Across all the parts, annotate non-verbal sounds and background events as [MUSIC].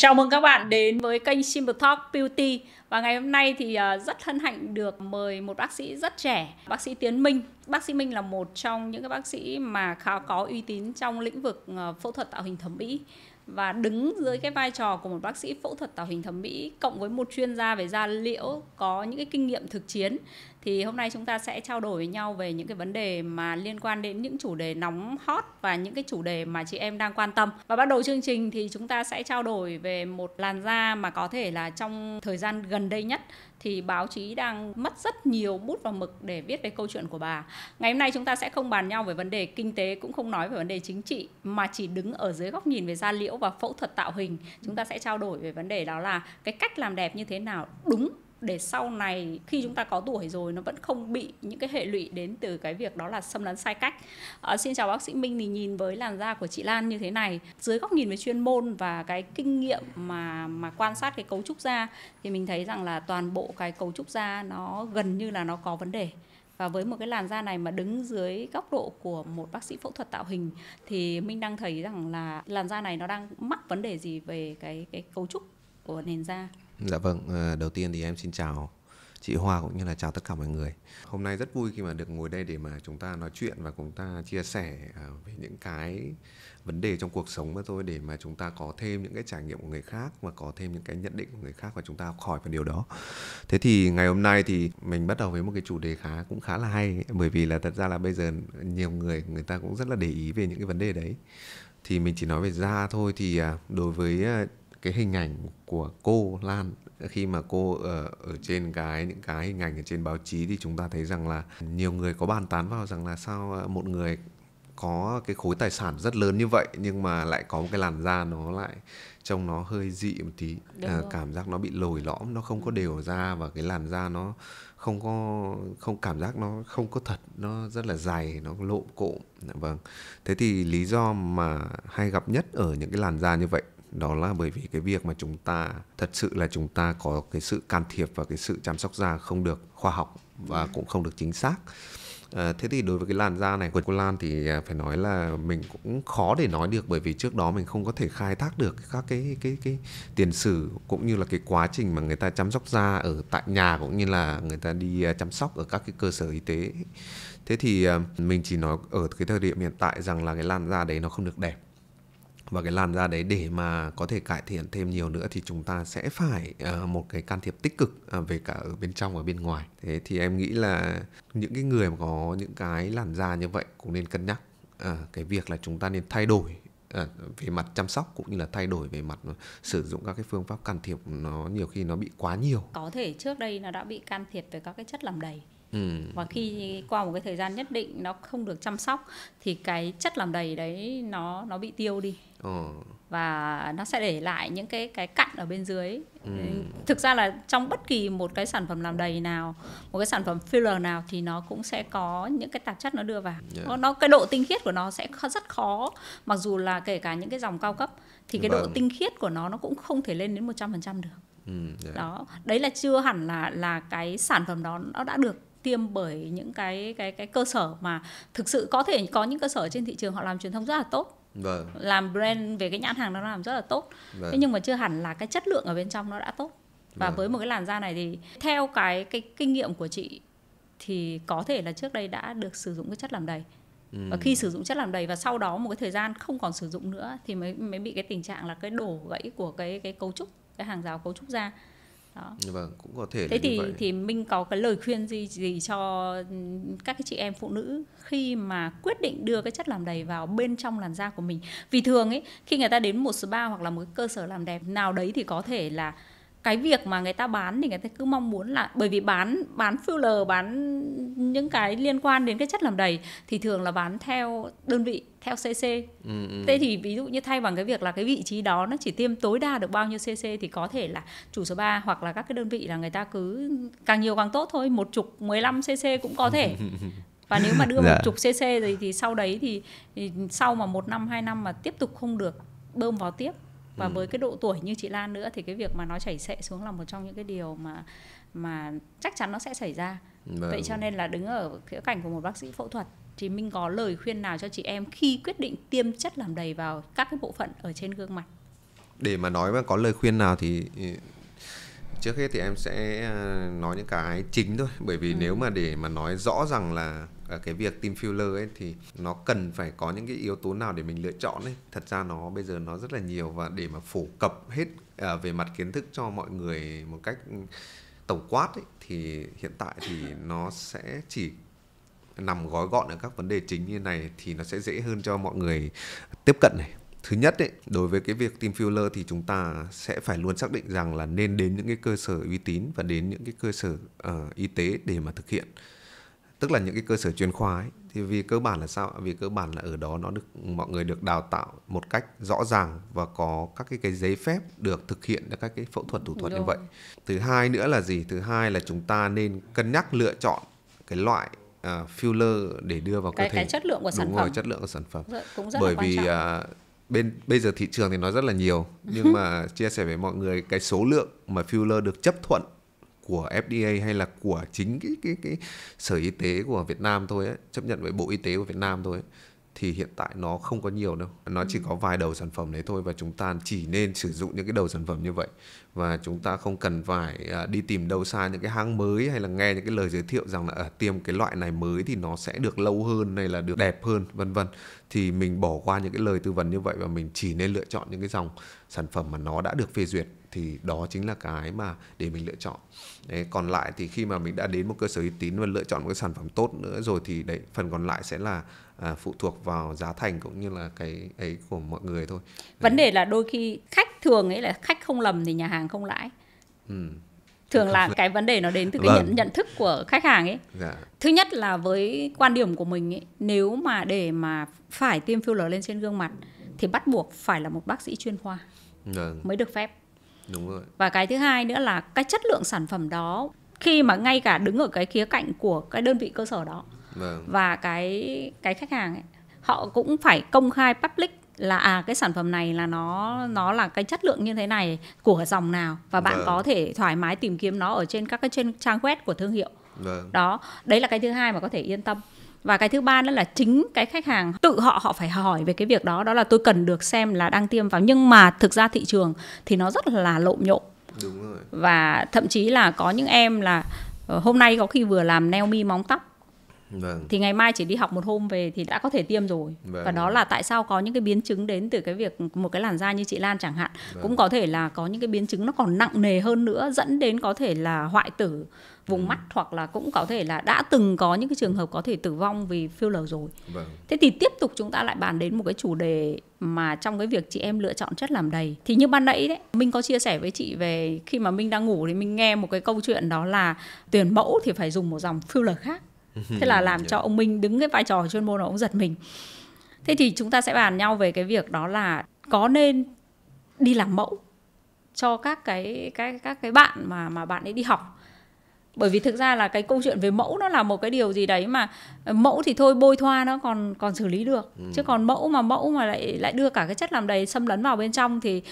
Chào mừng các bạn đến với kênh Simple Talk Beauty và ngày hôm nay thì à, rất hân hạnh được mời một bác sĩ rất trẻ, bác sĩ Tiến Minh. Bác sĩ Minh là một trong những cái bác sĩ mà khá có uy tín trong lĩnh vực à, phẫu thuật tạo hình thẩm mỹ và đứng dưới cái vai trò của một bác sĩ phẫu thuật tạo hình thẩm mỹ cộng với một chuyên gia về da liễu có những cái kinh nghiệm thực chiến thì hôm nay chúng ta sẽ trao đổi với nhau về những cái vấn đề mà liên quan đến những chủ đề nóng hot và những cái chủ đề mà chị em đang quan tâm và bắt đầu chương trình thì chúng ta sẽ trao đổi về một làn da mà có thể là trong thời gian gần đây nhất thì báo chí đang mất rất nhiều bút và mực để viết về câu chuyện của bà. Ngày hôm nay chúng ta sẽ không bàn nhau về vấn đề kinh tế cũng không nói về vấn đề chính trị mà chỉ đứng ở dưới góc nhìn về da liễu và phẫu thuật tạo hình. Chúng ta sẽ trao đổi về vấn đề đó là cái cách làm đẹp như thế nào đúng để sau này khi chúng ta có tuổi rồi nó vẫn không bị những cái hệ lụy đến từ cái việc đó là xâm lấn sai cách. À, xin chào bác sĩ Minh thì nhìn với làn da của chị Lan như thế này, dưới góc nhìn về chuyên môn và cái kinh nghiệm mà mà quan sát cái cấu trúc da thì mình thấy rằng là toàn bộ cái cấu trúc da nó gần như là nó có vấn đề và với một cái làn da này mà đứng dưới góc độ của một bác sĩ phẫu thuật tạo hình thì Minh đang thấy rằng là làn da này nó đang mắc vấn đề gì về cái cái cấu trúc của nền da Dạ vâng, ờ, đầu tiên thì em xin chào chị Hoa cũng như là chào tất cả mọi người. Hôm nay rất vui khi mà được ngồi đây để mà chúng ta nói chuyện và chúng ta chia sẻ à, về những cái vấn đề trong cuộc sống của tôi để mà chúng ta có thêm những cái trải nghiệm của người khác và có thêm những cái nhận định của người khác và chúng ta học hỏi về điều đó. Thế thì ngày hôm nay thì mình bắt đầu với một cái chủ đề khá cũng khá là hay bởi vì là thật ra là bây giờ nhiều người người ta cũng rất là để ý về những cái vấn đề đấy. Thì mình chỉ nói về da thôi thì à, đối với à, cái hình ảnh của cô Lan khi mà cô ở, ờ, ở trên cái những cái hình ảnh ở trên báo chí thì chúng ta thấy rằng là nhiều người có bàn tán vào rằng là sao ờ, một người có cái khối tài sản rất lớn như vậy nhưng mà lại có một cái làn da nó lại trông nó hơi dị một tí à, cảm giác nó bị lồi lõm nó không có đều da và cái làn da nó không có không cảm giác nó không có thật nó rất là dày nó lộn cộm vâng thế thì lý do mà hay gặp nhất ở những cái làn da như vậy đó là bởi vì cái việc mà chúng ta thật sự là chúng ta có cái sự can thiệp và cái sự chăm sóc da không được khoa học và cũng không được chính xác ờ, thế thì đối với cái làn da này của cô Lan thì à, phải nói là mình cũng khó để nói được bởi vì trước đó mình không có thể khai thác được các cái cái cái tiền sử cũng như là cái quá trình mà người ta chăm sóc da ở tại nhà cũng như là người ta đi à, chăm sóc ở các cái cơ sở y tế. Thế thì à, mình chỉ nói ở cái thời điểm hiện tại rằng là cái làn da đấy nó không được đẹp và cái làn da đấy để mà có thể cải thiện thêm nhiều nữa thì chúng ta sẽ phải uh, một cái can thiệp tích cực uh, về cả ở bên trong và bên ngoài thế thì em nghĩ là những cái người mà có những cái làn da như vậy cũng nên cân nhắc uh, cái việc là chúng ta nên thay đổi À, về mặt chăm sóc cũng như là thay đổi về mặt sử dụng các cái phương pháp can thiệp nó nhiều khi nó bị quá nhiều có thể trước đây nó đã bị can thiệp về các cái chất làm đầy ừ. và khi qua một cái thời gian nhất định nó không được chăm sóc thì cái chất làm đầy đấy nó nó bị tiêu đi ừ. và nó sẽ để lại những cái cái cặn ở bên dưới ừ. thực ra là trong bất kỳ một cái sản phẩm làm đầy nào một cái sản phẩm filler nào thì nó cũng sẽ có những cái tạp chất nó đưa vào yeah. Dạ. nó, nó cái độ tinh khiết của nó sẽ rất khó mặc dù là kể cả những cái dòng cao cấp thì cái vâng. độ tinh khiết của nó nó cũng không thể lên đến 100% được. Ừ, yeah. Dạ. Đó, đấy là chưa hẳn là là cái sản phẩm đó nó đã được tiêm bởi những cái cái cái cơ sở mà thực sự có thể có những cơ sở trên thị trường họ làm truyền thông rất là tốt vâng. làm brand về cái nhãn hàng nó làm rất là tốt vâng. thế nhưng mà chưa hẳn là cái chất lượng ở bên trong nó đã tốt và vâng. với một cái làn da này thì theo cái cái kinh nghiệm của chị thì có thể là trước đây đã được sử dụng cái chất làm đầy và khi sử dụng chất làm đầy và sau đó một cái thời gian không còn sử dụng nữa thì mới mới bị cái tình trạng là cái đổ gãy của cái cái cấu trúc cái hàng rào cấu trúc da đó. vâng cũng có thể thế thì như vậy. thì minh có cái lời khuyên gì gì cho ừ, các cái chị em phụ nữ khi mà quyết định đưa cái chất làm đầy vào bên trong làn da của mình vì thường ấy khi người ta đến một spa hoặc là một cơ sở làm đẹp nào đấy thì có thể là cái việc mà người ta bán thì người ta cứ mong muốn là bởi vì bán bán filler bán những cái liên quan đến cái chất làm đầy thì thường là bán theo đơn vị theo cc ừ, ừ. thế thì ví dụ như thay bằng cái việc là cái vị trí đó nó chỉ tiêm tối đa được bao nhiêu cc thì có thể là chủ số 3 hoặc là các cái đơn vị là người ta cứ càng nhiều càng tốt thôi một chục 15 cc cũng có thể và nếu mà đưa [LAUGHS] dạ. một chục cc rồi thì sau đấy thì, thì sau mà một năm hai năm mà tiếp tục không được bơm vào tiếp và ừ. với cái độ tuổi như chị Lan nữa thì cái việc mà nó chảy xệ xuống là một trong những cái điều mà mà chắc chắn nó sẽ xảy ra vâng. vậy cho nên là đứng ở khía cảnh của một bác sĩ phẫu thuật thì Minh có lời khuyên nào cho chị em khi quyết định tiêm chất làm đầy vào các cái bộ phận ở trên gương mặt để mà nói mà có lời khuyên nào thì trước hết thì em sẽ à, nói những cái chính thôi bởi vì ừ. nếu mà để mà nói rõ rằng là Ờ, cái việc team filler ấy thì nó cần phải có những cái yếu tố nào để mình lựa chọn ấy thật ra nó bây giờ nó rất là nhiều và để mà phổ cập hết à, về mặt kiến thức cho mọi người một cách tổng quát ấy, thì hiện tại thì nó sẽ chỉ nằm gói gọn ở các vấn đề chính như này thì nó sẽ dễ hơn cho mọi người tiếp cận này thứ nhất ấy, đối với cái việc team filler thì chúng ta sẽ phải luôn xác định rằng là nên đến những cái cơ sở uy tín và đến những cái cơ sở uh, y tế để mà thực hiện tức là những cái cơ sở chuyên khoa ấy thì vì cơ bản là sao vì cơ bản là ở đó nó được mọi người được đào tạo một cách rõ ràng và có các cái cái giấy phép được thực hiện các cái phẫu thuật thủ thuật Đúng. như vậy thứ hai nữa là gì thứ hai là chúng ta nên cân nhắc lựa chọn cái loại uh, filler để đưa vào cái, cơ thể cái chất lượng của Đúng sản Đúng phẩm rồi, chất lượng của sản phẩm rồi, dạ, cũng rất bởi là vì uh, bên bây giờ thị trường thì nó rất là nhiều nhưng [LAUGHS] mà chia sẻ với mọi người cái số lượng mà filler được chấp thuận của FDA hay là của chính cái cái cái sở y tế của Việt Nam thôi ấy, chấp nhận với Bộ Y tế của Việt Nam thôi ấy, thì hiện tại nó không có nhiều đâu nó chỉ ừ. có vài đầu sản phẩm đấy thôi và chúng ta chỉ nên sử dụng những cái đầu sản phẩm như vậy và chúng ta không cần phải à, đi tìm đâu xa những cái hãng mới hay là nghe những cái lời giới thiệu rằng là ở à, tiêm cái loại này mới thì nó sẽ được lâu hơn hay là được đẹp hơn vân vân thì mình bỏ qua những cái lời tư vấn như vậy và mình chỉ nên lựa chọn những cái dòng sản phẩm mà nó đã được phê duyệt thì đó chính là cái mà để mình lựa chọn đấy, còn lại thì khi mà mình đã đến một cơ sở uy tín và lựa chọn một cái sản phẩm tốt nữa rồi thì đấy phần còn lại sẽ là à, phụ thuộc vào giá thành cũng như là cái ấy của mọi người thôi đấy. vấn đề là đôi khi khách thường ấy là khách không lầm thì nhà hàng không lãi ừ thường là [LAUGHS] cái vấn đề nó đến từ cái vâng. nhận nhận thức của khách hàng ấy dạ. thứ nhất là với quan điểm của mình ấy nếu mà để mà phải tiêm filler lên trên gương mặt thì bắt buộc phải là một bác sĩ chuyên khoa dạ. mới được phép Đúng rồi. Và cái thứ hai nữa là cái chất lượng sản phẩm đó khi mà ngay cả đứng ở cái khía cạnh của cái đơn vị cơ sở đó vâng. và cái cái khách hàng ấy, họ cũng phải công khai public là à cái sản phẩm này là nó nó là cái chất lượng như thế này của dòng nào và bạn vâng. có thể thoải mái tìm kiếm nó ở trên các cái trên trang web của thương hiệu vâng. đó đấy là cái thứ hai mà có thể yên tâm và cái thứ ba nữa là chính cái khách hàng tự họ họ phải hỏi về cái việc đó đó là tôi cần được xem là đang tiêm vào nhưng mà thực ra thị trường thì nó rất là lộn nhộn và thậm chí là có những em là ờ, hôm nay có khi vừa làm neo mi móng tóc Vâng. Thì ngày mai chỉ đi học một hôm về thì đã có thể tiêm rồi. Vâng. Và đó là tại sao có những cái biến chứng đến từ cái việc một cái làn da như chị Lan chẳng hạn, vâng. cũng có thể là có những cái biến chứng nó còn nặng nề hơn nữa dẫn đến có thể là hoại tử vùng ừ. mắt hoặc là cũng có thể là đã từng có những cái trường hợp có thể tử vong vì filler rồi. Vâng. Thế thì tiếp tục chúng ta lại bàn đến một cái chủ đề mà trong cái việc chị em lựa chọn chất làm đầy thì như ban nãy đấy mình có chia sẻ với chị về khi mà mình đang ngủ thì mình nghe một cái câu chuyện đó là tuyển mẫu thì phải dùng một dòng filler khác thế là ừ, làm cho ông minh đứng cái vai trò chuyên môn là ông giật mình thế thì chúng ta sẽ bàn nhau về cái việc đó là có nên đi làm mẫu cho các cái cái các cái bạn mà mà bạn ấy đi học bởi vì thực ra là cái câu chuyện về mẫu nó là một cái điều gì đấy mà ờ, mẫu thì thôi bôi thoa nó còn còn xử lý được ừ. chứ còn mẫu mà mẫu mà lại lại đưa cả cái chất làm đầy xâm lấn vào bên trong thì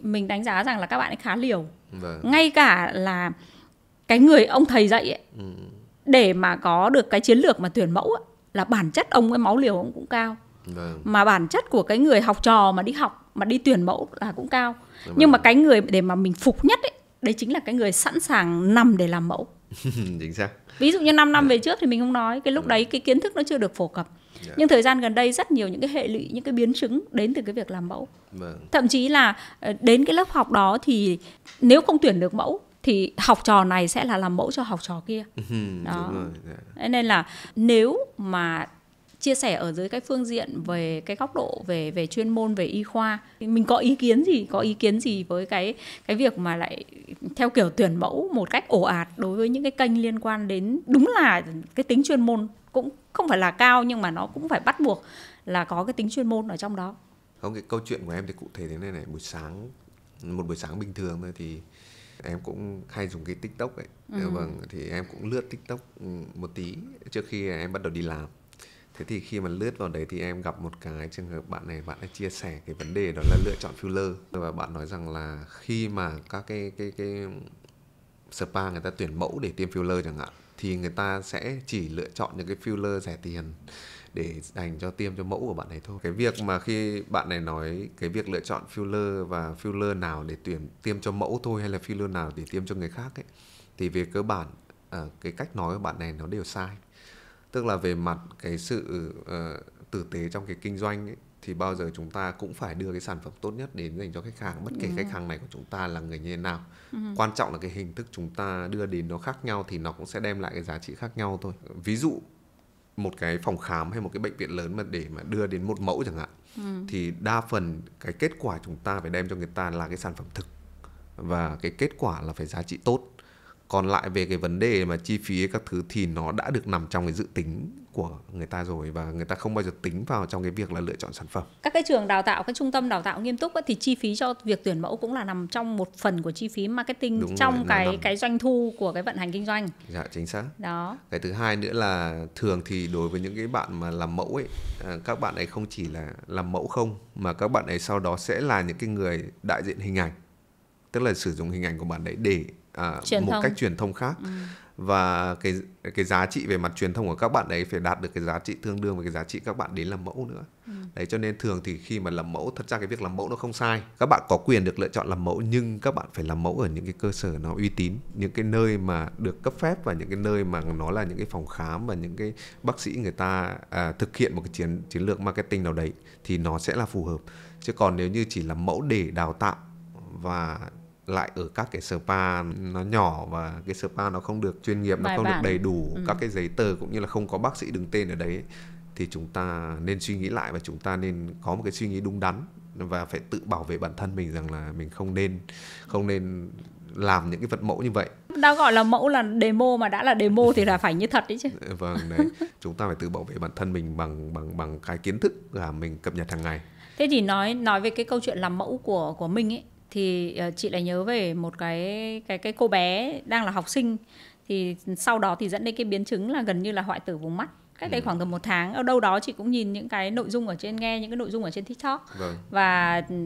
mình đánh giá rằng là các bạn ấy khá liều vâng. ngay cả là cái người ông thầy dạy ấy, ừ để mà có được cái chiến lược mà tuyển mẫu ấy, là bản chất ông cái máu liều ông cũng cao vâng. mà bản chất của cái người học trò mà đi học mà đi tuyển mẫu là cũng cao vâng. nhưng mà vâng. cái người để mà mình phục nhất ấy, đấy chính là cái người sẵn sàng nằm để làm mẫu [LAUGHS] chính xác ví dụ như 5 năm dạ. về trước thì mình không nói cái lúc dạ. đấy cái kiến thức nó chưa được phổ cập Nhưng thời gian gần đây rất nhiều những cái hệ lụy, những cái biến chứng đến từ cái việc làm mẫu. Vâng. Thậm chí là ờ, đến cái lớp học đó thì nếu không tuyển được mẫu thì học trò này sẽ là làm mẫu cho học trò kia ừ đó rồi. Dạ. nên là nếu mà chia sẻ ở dưới cái phương diện về cái góc độ về về chuyên môn về y khoa mình có ý kiến gì có ý kiến gì với cái cái việc mà lại theo kiểu tuyển mẫu một cách ồ ạt đối với những cái kênh liên quan đến đúng là cái tính chuyên môn cũng không phải là cao nhưng mà nó cũng phải bắt buộc là có cái tính chuyên môn ở trong đó không cái câu chuyện của em thì cụ thể thế này này buổi sáng một buổi sáng bình thường thôi thì em cũng hay dùng cái tiktok ấy dạ ừ. vâng thì em cũng lướt tiktok ừ, một tí trước khi em bắt đầu đi làm thế thì khi mà lướt vào đấy thì em gặp một cái trường hợp bạn này bạn đã chia sẻ cái vấn đề đó là lựa chọn filler và bạn nói rằng là khi mà các cái cái cái spa người ta tuyển mẫu để tiêm filler chẳng hạn thì người ta sẽ chỉ lựa chọn những cái filler rẻ tiền để dành cho tiêm cho mẫu của bạn này thôi cái việc mà khi bạn này nói cái việc lựa chọn filler và filler nào để tuyển tiêm cho mẫu thôi hay là filler nào để tiêm cho người khác ấy thì về cơ bản ờ, cái cách nói của bạn này nó đều sai tức là về mặt cái sự uh, tử tế trong cái kinh doanh ấy, thì bao giờ chúng ta cũng phải đưa cái sản phẩm tốt nhất đến dành cho khách hàng bất kể yeah. Ừ. khách hàng này của chúng ta là người như thế nào uh-huh. quan trọng là cái hình thức chúng ta đưa đến nó khác nhau thì nó cũng sẽ đem lại cái giá trị khác nhau thôi ví dụ một cái phòng khám hay một cái bệnh viện lớn mà để mà đưa đến một mẫu chẳng hạn ừ. thì đa phần cái kết quả chúng ta phải đem cho người ta là cái sản phẩm thực và cái kết quả là phải giá trị tốt còn lại về cái vấn đề mà chi phí các thứ thì nó đã được nằm trong cái dự tính của người ta rồi và người ta không bao giờ tính vào trong cái việc là lựa chọn sản phẩm. Các cái trường đào tạo, các trung tâm đào tạo nghiêm túc ấy, thì chi phí cho việc tuyển mẫu cũng là nằm trong một phần của chi phí marketing Đúng trong rồi, cái nằm. cái doanh thu của cái vận hành kinh doanh. Dạ chính xác. Đó. Cái thứ hai nữa là thường thì đối với những cái bạn mà làm mẫu ấy, à, các bạn ấy không chỉ là làm mẫu không mà các bạn ấy sau đó sẽ là những cái người đại diện hình ảnh tức là sử dụng hình ảnh của bạn đấy để à, truyền một thông. cách truyền thông khác ừ. và cái cái giá trị về mặt truyền thông của các bạn đấy phải đạt được cái giá trị tương đương với cái giá trị các bạn đến làm mẫu nữa ừ. đấy cho nên thường thì khi mà làm mẫu thật ra cái việc làm mẫu nó không sai các bạn có quyền được lựa chọn làm mẫu nhưng các bạn phải làm mẫu ở những cái cơ sở nó uy tín những cái nơi mà được cấp phép và những cái nơi mà nó là những cái phòng khám và những cái bác sĩ người ta à, thực hiện một cái chiến chiến lược marketing nào đấy thì nó sẽ là phù hợp chứ còn nếu như chỉ làm mẫu để đào tạo và lại ở các cái spa nó nhỏ và cái spa nó không được chuyên nghiệp Bài nó không bản. được đầy đủ ừ. các cái giấy tờ cũng như là không có bác sĩ đứng tên ở đấy thì chúng ta nên suy nghĩ lại và chúng ta nên có một cái suy nghĩ đúng đắn và phải tự bảo vệ bản thân mình rằng là mình không nên không nên làm những cái vật mẫu như vậy đã gọi là mẫu là demo mà đã là demo thì là phải như thật đấy chứ [LAUGHS] vâng đấy chúng ta phải tự bảo vệ bản thân mình bằng bằng bằng cái kiến thức là mình cập nhật hàng ngày thế thì nói nói về cái câu chuyện làm mẫu của của mình ấy thì ờ, chị lại nhớ về một cái cái cái cô bé đang là học sinh thì sau đó thì dẫn đến cái biến chứng là gần như là hoại tử vùng mắt cách đây ừ. khoảng tầm một tháng ở đâu đó chị cũng nhìn những cái nội dung ở trên nghe những cái nội dung ở trên tiktok Rồi. Vâng. và ừ,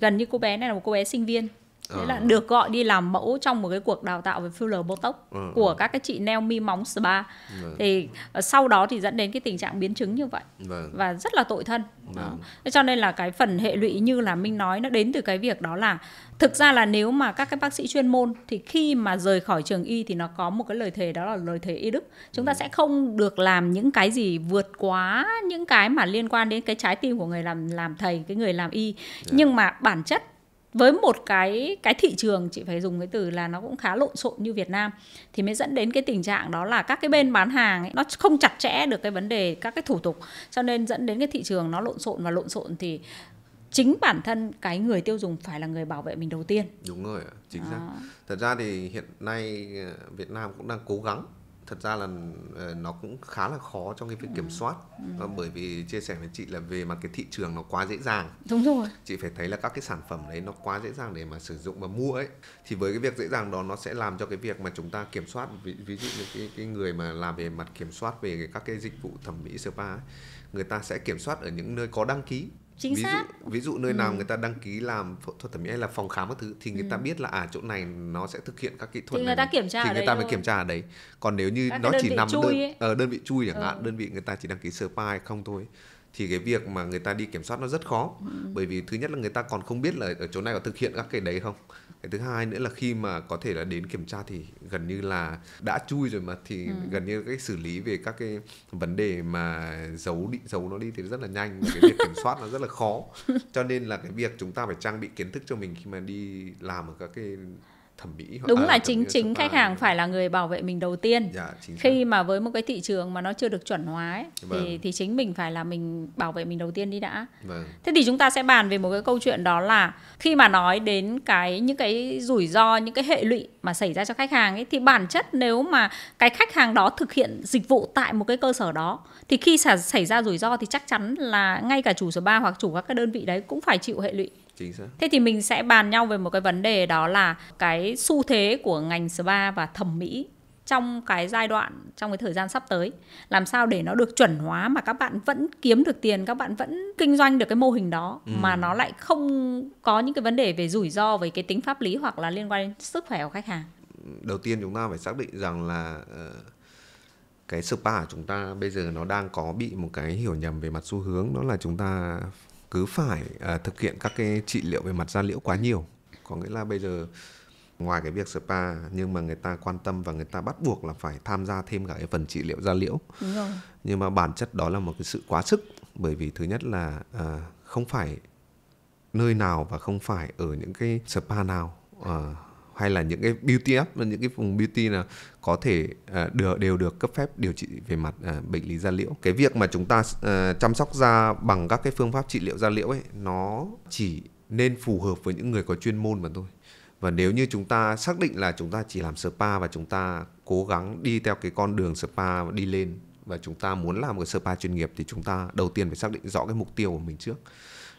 gần như cô bé này là một cô bé sinh viên à. Ờ. đấy là được gọi đi làm mẫu trong một cái cuộc đào tạo về filler botox à. của các cái chị neo mi móng spa vâng. thì ờ, sau đó thì dẫn đến cái tình trạng biến chứng như vậy vâng. và rất là tội thân vâng. cho nên là cái phần hệ lụy như là minh nói nó đến từ cái việc đó là thực ra là nếu mà các cái bác sĩ chuyên môn thì khi mà rời khỏi trường y thì nó có một cái lời thề đó là lời thề y đức chúng ta vâng. sẽ không được làm những cái gì vượt quá những cái mà liên quan đến cái trái tim của người làm làm thầy cái người làm y yeah. Dạ. nhưng mà bản chất với một cái cái thị trường chị phải dùng cái từ là nó cũng khá lộn xộn như Việt Nam thì mới dẫn đến cái tình trạng đó là các cái bên bán hàng ấy, nó không chặt chẽ được cái vấn đề các cái thủ tục cho nên dẫn đến cái thị trường nó lộn xộn và lộn xộn thì chính bản thân cái người tiêu dùng phải là người bảo vệ mình đầu tiên đúng rồi chính xác à. thật ra thì hiện nay ờ, Việt Nam cũng đang cố gắng thật ra là ờ, nó cũng khá là khó trong cái việc kiểm ừ. soát ừ. bởi vì chia sẻ với chị là về mặt cái thị trường nó quá dễ dàng đúng rồi chị phải thấy là các cái sản phẩm đấy nó quá dễ dàng để mà sử dụng và mua ấy thì với cái việc dễ dàng đó nó sẽ làm cho cái việc mà chúng ta kiểm soát ví, ví dụ như cái, cái người mà làm về mặt kiểm soát về các cái dịch vụ thẩm mỹ spa ấy, người ta sẽ kiểm soát ở những nơi có đăng ký chính ví xác dụ, ví dụ nơi ừ. nào người ta đăng ký làm phẫu thuật thẩm mỹ hay là phòng khám các thứ thì người ừ. ta biết là à chỗ này nó sẽ thực hiện các kỹ thuật thì này ta kiểm tra thì người ta mới kiểm tra ở đấy còn nếu như các nó chỉ nằm đơn, ở ờ, đơn vị chui chẳng ừ. hạn đơn vị người ta chỉ đăng ký sơpai không thôi thì cái việc mà người ta đi kiểm soát nó rất khó ừ. bởi vì thứ nhất là người ta còn không biết là ở chỗ này có thực hiện các cái đấy không cái thứ hai nữa là khi mà có thể là đến kiểm tra thì gần như là đã chui rồi mà thì ừ. gần như cái xử lý về các cái vấn đề mà giấu đi giấu nó đi thì rất là nhanh và cái việc kiểm soát nó rất là khó [LAUGHS] cho nên là cái việc chúng ta phải trang bị kiến thức cho mình khi mà đi làm ở các cái thẩm mỹ đúng à, là, là chính chính khách hàng phải là người bảo vệ mình đầu tiên dạ, khi mà với một cái thị trường mà nó chưa được chuẩn hóa ấy, vâng. thì thì chính mình phải là mình bảo vệ mình đầu tiên đi đã vâng. thế thì chúng ta sẽ bàn về một cái câu chuyện đó là khi mà nói đến cái những cái rủi ro những cái hệ lụy mà xảy ra cho khách hàng ấy thì bản chất nếu mà cái khách hàng đó thực hiện dịch vụ tại một cái cơ sở đó thì khi xảy ra rủi ro thì chắc chắn là ngay cả chủ spa hoặc chủ các cái đơn vị đấy cũng phải chịu hệ lụy Chính xác. Thế thì mình sẽ bàn nhau về một cái vấn đề đó là cái xu thế của ngành spa và thẩm mỹ trong cái giai đoạn trong cái thời gian sắp tới làm sao để nó được chuẩn hóa mà các bạn vẫn kiếm được tiền các bạn vẫn kinh doanh được cái mô hình đó ừ. mà nó lại không có những cái vấn đề về rủi ro về cái tính pháp lý hoặc là liên quan đến sức khỏe của khách hàng đầu tiên chúng ta phải xác định rằng là ờ, cái spa của chúng ta bây giờ nó đang có bị một cái hiểu nhầm về mặt xu hướng đó là chúng ta cứ phải uh, thực hiện các cái trị liệu về mặt da liễu quá nhiều có nghĩa là bây giờ ngoài cái việc spa nhưng mà người ta quan tâm và người ta bắt buộc là phải tham gia thêm cả cái phần trị liệu da liễu Đúng rồi. nhưng mà bản chất đó là một cái sự quá sức bởi vì thứ nhất là à, không phải nơi nào và không phải ở những cái spa nào à, hay là những cái beauty app những cái vùng beauty là có thể uh, à, đều đều được cấp phép điều trị về mặt uh, bệnh lý da liễu. Cái việc mà chúng ta uh, chăm sóc da bằng các cái phương pháp trị liệu da liễu ấy nó chỉ nên phù hợp với những người có chuyên môn mà thôi. Và nếu như chúng ta xác định là chúng ta chỉ làm spa và chúng ta cố gắng đi theo cái con đường spa đi lên và chúng ta muốn làm một spa chuyên nghiệp thì chúng ta đầu tiên phải xác định rõ cái mục tiêu của mình trước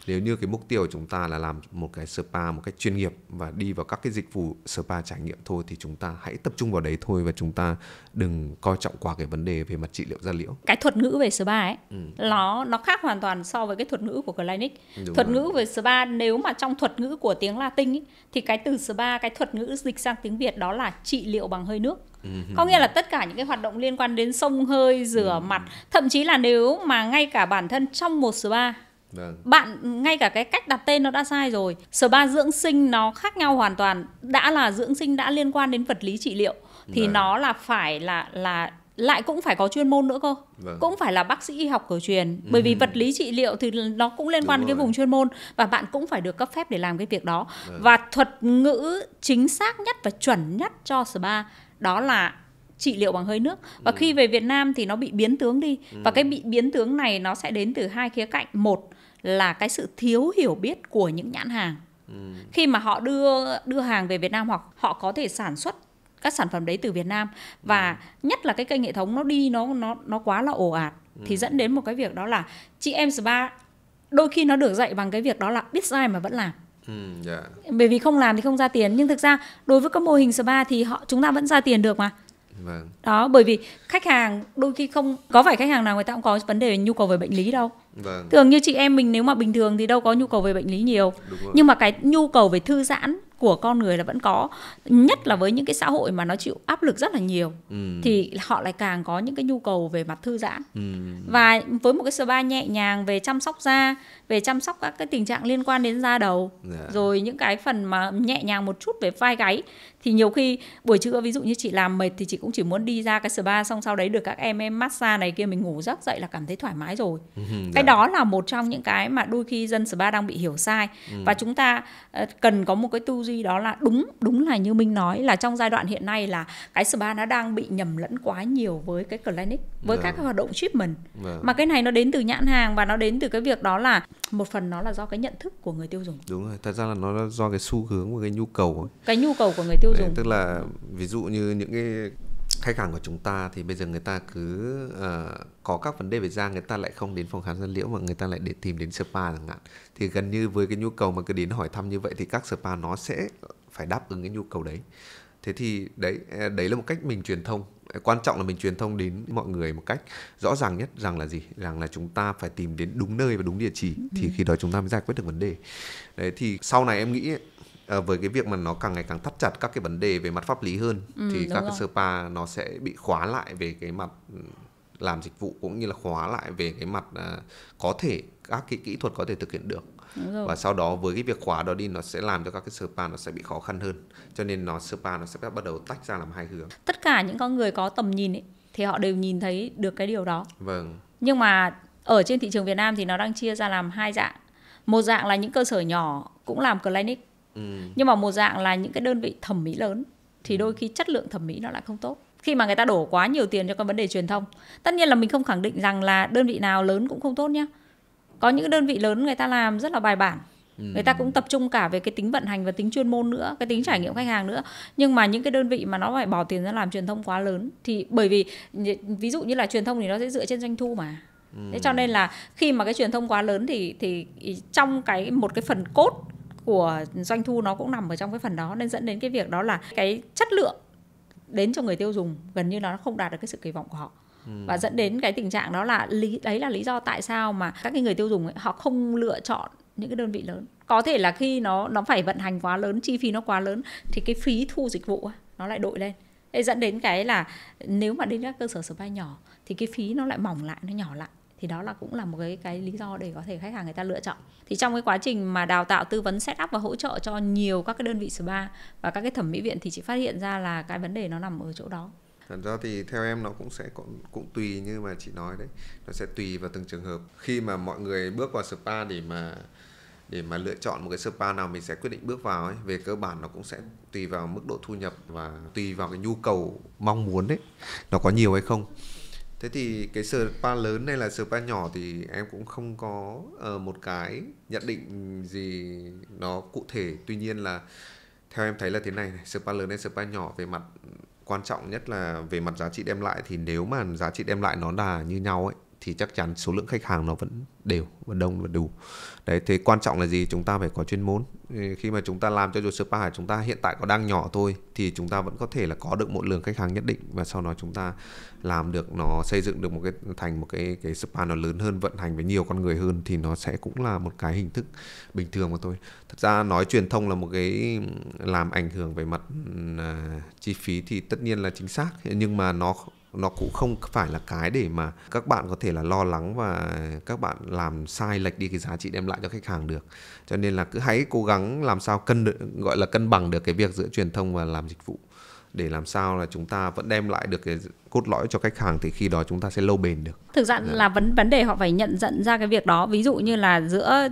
nếu như cái mục tiêu của chúng ta là làm một cái spa một cách chuyên nghiệp và đi vào các cái dịch vụ spa trải nghiệm thôi thì chúng ta hãy tập trung vào đấy thôi và chúng ta đừng coi trọng qua cái vấn đề về mặt trị liệu da liễu cái thuật ngữ về spa ấy ừ. nó nó khác hoàn toàn so với cái thuật ngữ của clinic Đúng thuật rồi. ngữ về spa nếu mà trong thuật ngữ của tiếng latin ấy, thì cái từ spa cái thuật ngữ dịch sang tiếng việt đó là trị liệu bằng hơi nước ừ. có nghĩa là tất cả những cái hoạt động liên quan đến sông hơi rửa ừ. mặt thậm chí là nếu mà ngay cả bản thân trong một spa Vâng. Bạn ngay cả cái cách đặt tên nó đã sai rồi. Spa dưỡng sinh nó khác nhau hoàn toàn. Đã là dưỡng sinh đã liên quan đến vật lý trị liệu thì vâng. nó là phải là là lại cũng phải có chuyên môn nữa cơ vâng. cũng phải là bác sĩ y học cổ truyền ừ. bởi vì vật lý trị liệu thì nó cũng liên Đúng quan đến cái vùng chuyên môn và bạn cũng phải được cấp phép để làm cái việc đó vâng. và thuật ngữ chính xác nhất và chuẩn nhất cho spa đó là trị liệu bằng hơi nước và ừ. khi về Việt Nam thì nó bị biến tướng đi ừ. và cái bị biến tướng này nó sẽ đến từ hai khía cạnh một là cái sự thiếu hiểu biết của những nhãn hàng ừ. khi mà họ đưa đưa hàng về Việt Nam hoặc họ có thể sản xuất các sản phẩm đấy từ Việt Nam và ừ. nhất là cái kênh hệ thống nó đi nó nó nó quá là ồ ạt ừ. thì dẫn đến một cái việc đó là chị em spa đôi khi nó được dạy bằng cái việc đó là biết sai mà vẫn làm Ừ, yeah. Dạ. bởi vì không làm thì không ra tiền nhưng thực ra đối với các mô hình spa thì họ chúng ta vẫn ra tiền được mà vâng. đó bởi vì khách hàng đôi khi không có phải khách hàng nào người ta cũng có vấn đề nhu cầu về bệnh lý đâu Vâng. Thường như chị em mình nếu mà bình thường thì đâu có nhu cầu về bệnh lý nhiều. Nhưng mà cái nhu cầu về thư giãn của con người là vẫn có nhất là với những cái xã hội mà nó chịu áp lực rất là nhiều ừ. thì họ lại càng có những cái nhu cầu về mặt thư giãn ừ. và với một cái spa nhẹ nhàng về chăm sóc da về chăm sóc các cái tình trạng liên quan đến da đầu yeah. Dạ. rồi những cái phần mà nhẹ nhàng một chút về vai gáy thì nhiều khi buổi trưa ví dụ như chị làm mệt thì chị cũng chỉ muốn đi ra cái spa xong sau đấy được các em em massage này kia mình ngủ giấc dậy là cảm thấy thoải mái rồi yeah. Ừ, dạ. cái đó là một trong những cái mà đôi khi dân spa đang bị hiểu sai ừ. và chúng ta ờ, cần có một cái tư duy đó là đúng đúng là như minh nói là trong giai đoạn hiện nay là cái spa nó đang bị nhầm lẫn quá nhiều với cái clinic với yeah. Dạ. các hoạt động treatment yeah. mà cái này nó đến từ nhãn hàng và nó đến từ cái việc đó là một phần nó là do cái nhận thức của người tiêu dùng đúng rồi thật ra là nó do cái xu hướng và cái nhu cầu ấy. cái nhu cầu của người tiêu Đấy, dùng tức là ví dụ như những cái khách hàng của chúng ta thì bây giờ người ta cứ uh, có các vấn đề về da người ta lại không đến phòng khám da liễu mà người ta lại để tìm đến spa chẳng hạn thì gần như với cái nhu cầu mà cứ đến hỏi thăm như vậy thì các spa nó sẽ phải đáp ứng cái nhu cầu đấy thế thì đấy ờ, đấy là một cách mình truyền thông quan trọng là mình truyền thông đến mọi người một cách rõ ràng nhất rằng là gì rằng là chúng ta phải tìm đến đúng nơi và đúng địa chỉ thì ừ. khi đó chúng ta mới giải quyết được vấn đề đấy thì sau này em nghĩ ờ, với cái việc mà nó càng ngày càng thắt chặt các cái vấn đề về mặt pháp lý hơn ừ, thì các rồi. cái spa nó sẽ bị khóa lại về cái mặt ừ, làm dịch vụ cũng như là khóa lại về cái mặt ờ, có thể các cái kỹ thuật có thể thực hiện được và sau đó với cái việc khóa đó đi nó sẽ làm cho các cái spa nó sẽ bị khó khăn hơn cho nên nó spa nó sẽ bắt đầu tách ra làm hai hướng tất cả những con người có tầm nhìn ấy thì họ đều nhìn thấy được cái điều đó vâng nhưng mà ở trên thị trường Việt Nam thì nó đang chia ra làm hai dạng một dạng là những cơ sở nhỏ cũng làm clinic ừ. nhưng mà một dạng là những cái đơn vị thẩm mỹ lớn thì ừ. đôi khi chất lượng thẩm mỹ nó lại không tốt khi mà người ta đổ quá nhiều tiền cho cái vấn đề truyền thông tất nhiên là mình không khẳng định rằng là đơn vị nào lớn cũng không tốt nhé có những đơn vị lớn người ta làm rất là bài bản Ừ. người ta cũng ừ. tập trung cả về cái tính vận hành và tính chuyên môn nữa cái tính trải nghiệm khách hàng nữa nhưng mà những cái đơn vị mà nó phải bỏ tiền ra làm truyền thông quá lớn thì bởi vì ví dụ như là truyền thông thì nó sẽ dựa trên doanh thu mà ừ. thế cho nên ừ. là khi mà cái truyền thông quá lớn thì thì trong cái một cái phần cốt của doanh thu nó cũng nằm ở trong cái phần đó nên dẫn đến cái việc đó là cái chất lượng đến cho người tiêu dùng gần như là nó không đạt được cái sự kỳ vọng của họ Ừ. và dẫn đến cái tình trạng đó là lý đấy là lý do tại sao mà các cái người tiêu dùng ấy, họ không lựa chọn những cái đơn vị lớn có thể là khi nó nó phải vận hành quá lớn chi phí nó quá lớn thì cái phí thu dịch vụ nó lại đội lên Thế dẫn đến cái là nếu mà đến các cơ sở sửa spa nhỏ thì cái phí nó lại mỏng lại nó nhỏ lại thì đó là cũng là một cái cái lý do để có thể khách hàng người ta lựa chọn thì trong cái quá trình mà đào tạo tư vấn set up và hỗ trợ cho nhiều các cái đơn vị spa và các cái thẩm mỹ viện thì chị phát hiện ra là cái vấn đề nó nằm ở chỗ đó thành ra thì theo em nó cũng sẽ cũng, cũng tùy như mà chị nói đấy nó sẽ tùy vào từng trường hợp khi mà mọi người bước vào spa để mà để mà lựa chọn một cái spa nào mình sẽ quyết định bước vào ấy về cơ bản nó cũng sẽ tùy vào mức độ thu nhập và tùy vào cái nhu cầu mong muốn đấy nó có nhiều hay không thế thì cái spa lớn hay là spa nhỏ thì em cũng không có uh, một cái nhận định gì nó cụ thể tuy nhiên là theo em thấy là thế này, này spa lớn hay spa nhỏ về mặt quan trọng nhất là về mặt giá trị đem lại thì nếu mà giá trị đem lại nó là như nhau ấy thì chắc chắn số lượng khách hàng nó vẫn đều vẫn đông và đủ đấy thế quan trọng là gì chúng ta phải có chuyên môn khi mà chúng ta làm cho dù Joseph chúng ta hiện tại có đang nhỏ thôi thì chúng ta vẫn có thể là có được một lượng khách hàng nhất định và sau đó chúng ta làm được nó xây dựng được một cái thành một cái cái spa nó lớn hơn vận hành với nhiều con người hơn thì nó sẽ cũng là một cái hình thức bình thường mà thôi thật ra nói truyền thông là một cái làm ảnh hưởng về mặt uh, chi phí thì tất nhiên là chính xác nhưng mà nó nó cũng không phải là cái để mà các bạn có thể là lo lắng và các bạn làm sai lệch đi cái giá trị đem lại cho khách hàng được cho nên là cứ hãy cố gắng làm sao cân gọi là cân bằng được cái việc giữa truyền thông và làm dịch vụ để làm sao là chúng ta vẫn đem lại được cái cốt lõi cho khách hàng thì khi đó chúng ta sẽ lâu bền được. Thực ra dạ. là vấn vấn đề họ phải nhận diện ra cái việc đó. Ví dụ như là giữa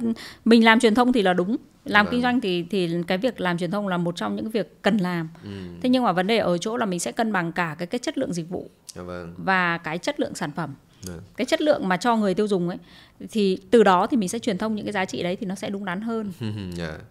mình làm truyền thông thì là đúng làm vâng. kinh doanh thì thì cái việc làm truyền thông là một trong những việc cần làm ừ. thế nhưng mà vấn đề ở chỗ là mình sẽ cân bằng cả cái cái chất lượng dịch vụ dạ vâng. và cái chất lượng sản phẩm vâng. cái chất lượng mà cho người tiêu dùng ấy thì từ đó thì mình sẽ truyền thông những cái giá trị đấy thì nó sẽ đúng đắn hơn yeah. [LAUGHS] Dạ.